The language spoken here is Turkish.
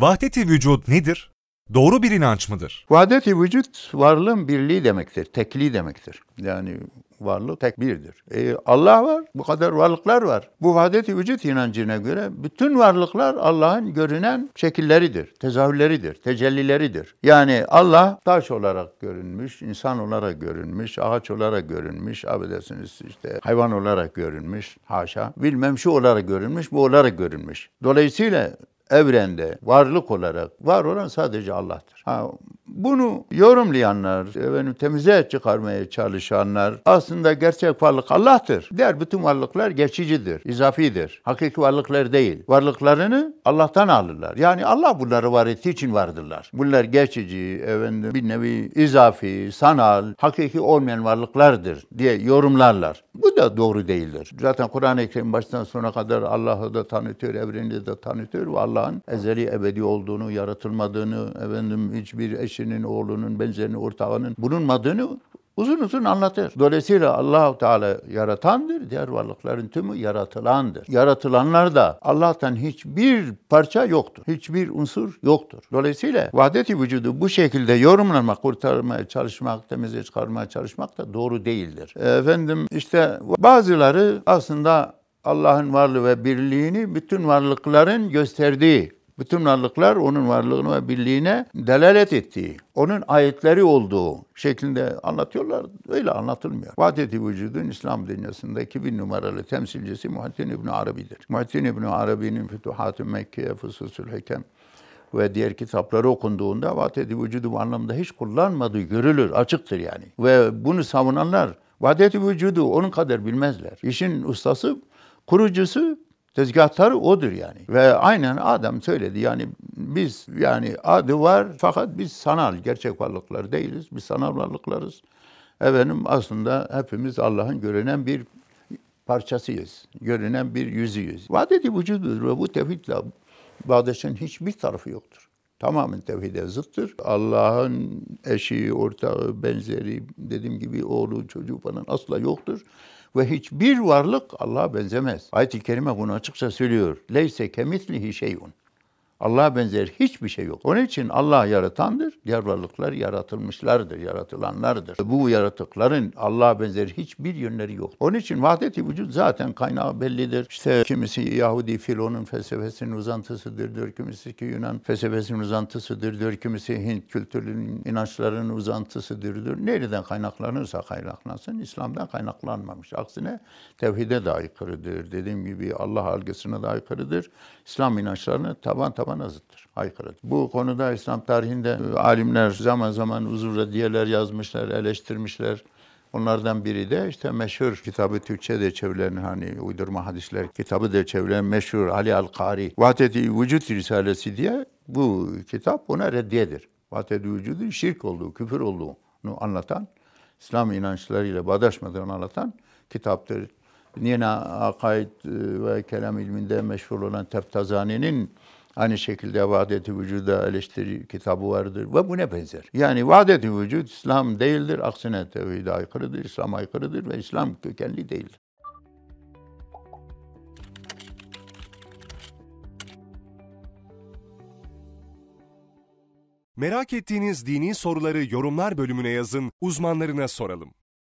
Vahdeti vücut nedir? Doğru bir inanç mıdır? Vahdeti vücut varlığın birliği demektir, tekliği demektir. Yani varlık tek birdir. E, Allah var, bu kadar varlıklar var. Bu vahdeti vücut inancına göre bütün varlıklar Allah'ın görünen şekilleridir, tezahürleridir, tecellileridir. Yani Allah taş olarak görünmüş, insan olarak görünmüş, ağaç olarak görünmüş, affedersiniz işte hayvan olarak görünmüş, haşa, bilmem şu olarak görünmüş, bu olarak görünmüş. Dolayısıyla evrende varlık olarak var olan sadece Allah'tır. Ha, bunu yorumlayanlar, efendim, temize çıkarmaya çalışanlar aslında gerçek varlık Allah'tır. Diğer bütün varlıklar geçicidir, izafidir. Hakiki varlıklar değil. Varlıklarını Allah'tan alırlar. Yani Allah bunları var ettiği için vardırlar. Bunlar geçici, efendim, bir nevi izafi, sanal, hakiki olmayan varlıklardır diye yorumlarlar. Bu da doğru değildir. Zaten Kur'an-ı Kerim baştan sona kadar Allah'ı da tanıtıyor, evreni de tanıtıyor ve Allah'ın ezeli ebedi olduğunu, yaratılmadığını, efendim hiçbir eş eşinin, oğlunun, benzerini, ortağının bulunmadığını uzun uzun anlatır. Dolayısıyla Allahu Teala yaratandır, diğer varlıkların tümü yaratılandır. Yaratılanlar da Allah'tan hiçbir parça yoktur. Hiçbir unsur yoktur. Dolayısıyla vahdeti vücudu bu şekilde yorumlamak, kurtarmaya çalışmak, temize çıkarmaya çalışmak da doğru değildir. Efendim işte bazıları aslında Allah'ın varlığı ve birliğini bütün varlıkların gösterdiği bütün varlıklar onun varlığına ve birliğine delalet ettiği, onun ayetleri olduğu şeklinde anlatıyorlar. Öyle anlatılmıyor. Vahdeti vücudun İslam dünyasındaki bir numaralı temsilcisi Muhittin İbni Arabi'dir. Muhittin İbni Arabi'nin Fütuhat-ı Mekke'ye Fısısül Hekem ve diğer kitapları okunduğunda vahdeti vücudu anlamda hiç kullanmadığı görülür, açıktır yani. Ve bunu savunanlar vahdeti vücudu onun kadar bilmezler. İşin ustası, kurucusu Tezgahtarı odur yani. Ve aynen adam söyledi yani biz yani adı var fakat biz sanal gerçek varlıklar değiliz. Biz sanal varlıklarız. Efendim aslında hepimiz Allah'ın görünen bir parçasıyız. Görünen bir yüzüyüz. Vadedi vücududur ve bu tevhidle bağdaşın hiçbir tarafı yoktur. Tamamen tevhide zıttır. Allah'ın eşi, ortağı, benzeri, dediğim gibi oğlu, çocuğu falan asla yoktur ve hiçbir varlık Allah'a benzemez. Ayet-i Kerime bunu açıkça söylüyor. Leyse kemislihi şeyun. Allah'a benzer hiçbir şey yok. Onun için Allah yaratandır. Diğer varlıklar yaratılmışlardır, yaratılanlardır. Bu yaratıkların Allah'a benzer hiçbir yönleri yok. Onun için vahdeti vücut zaten kaynağı bellidir. İşte kimisi Yahudi filonun felsefesinin uzantısıdır diyor, kimisi ki Yunan felsefesinin uzantısıdır diyor, kimisi Hint kültürünün inançlarının uzantısıdır diyor. Nereden kaynaklanırsa kaynaklansın, İslam'dan kaynaklanmamış. Aksine tevhide de aykırıdır. Dediğim gibi Allah algısına da aykırıdır. İslam inançlarını taban taban tabana zıttır. Aykırı. Bu konuda İslam tarihinde e, alimler zaman zaman uzunca diyeler yazmışlar, eleştirmişler. Onlardan biri de işte meşhur kitabı Türkçe de çevrilen hani uydurma hadisler kitabı da çevrilen meşhur Ali Al-Kari Vahdeti Vücut Risalesi diye bu kitap buna reddiyedir. Vahdeti Vücud'un şirk olduğu, küfür olduğunu anlatan, İslam inançlarıyla bağdaşmadığını anlatan kitaptır. Yine akaid e, ve kelam ilminde meşhur olan Tebtazani'nin Aynı şekilde Vahdeti Vücud'a eleştiri kitabı vardır ve buna benzer. Yani Vahdeti Vücud İslam değildir, aksine tevhide aykırıdır, İslam aykırıdır ve İslam kökenli değildir. Merak ettiğiniz dini soruları yorumlar bölümüne yazın, uzmanlarına soralım.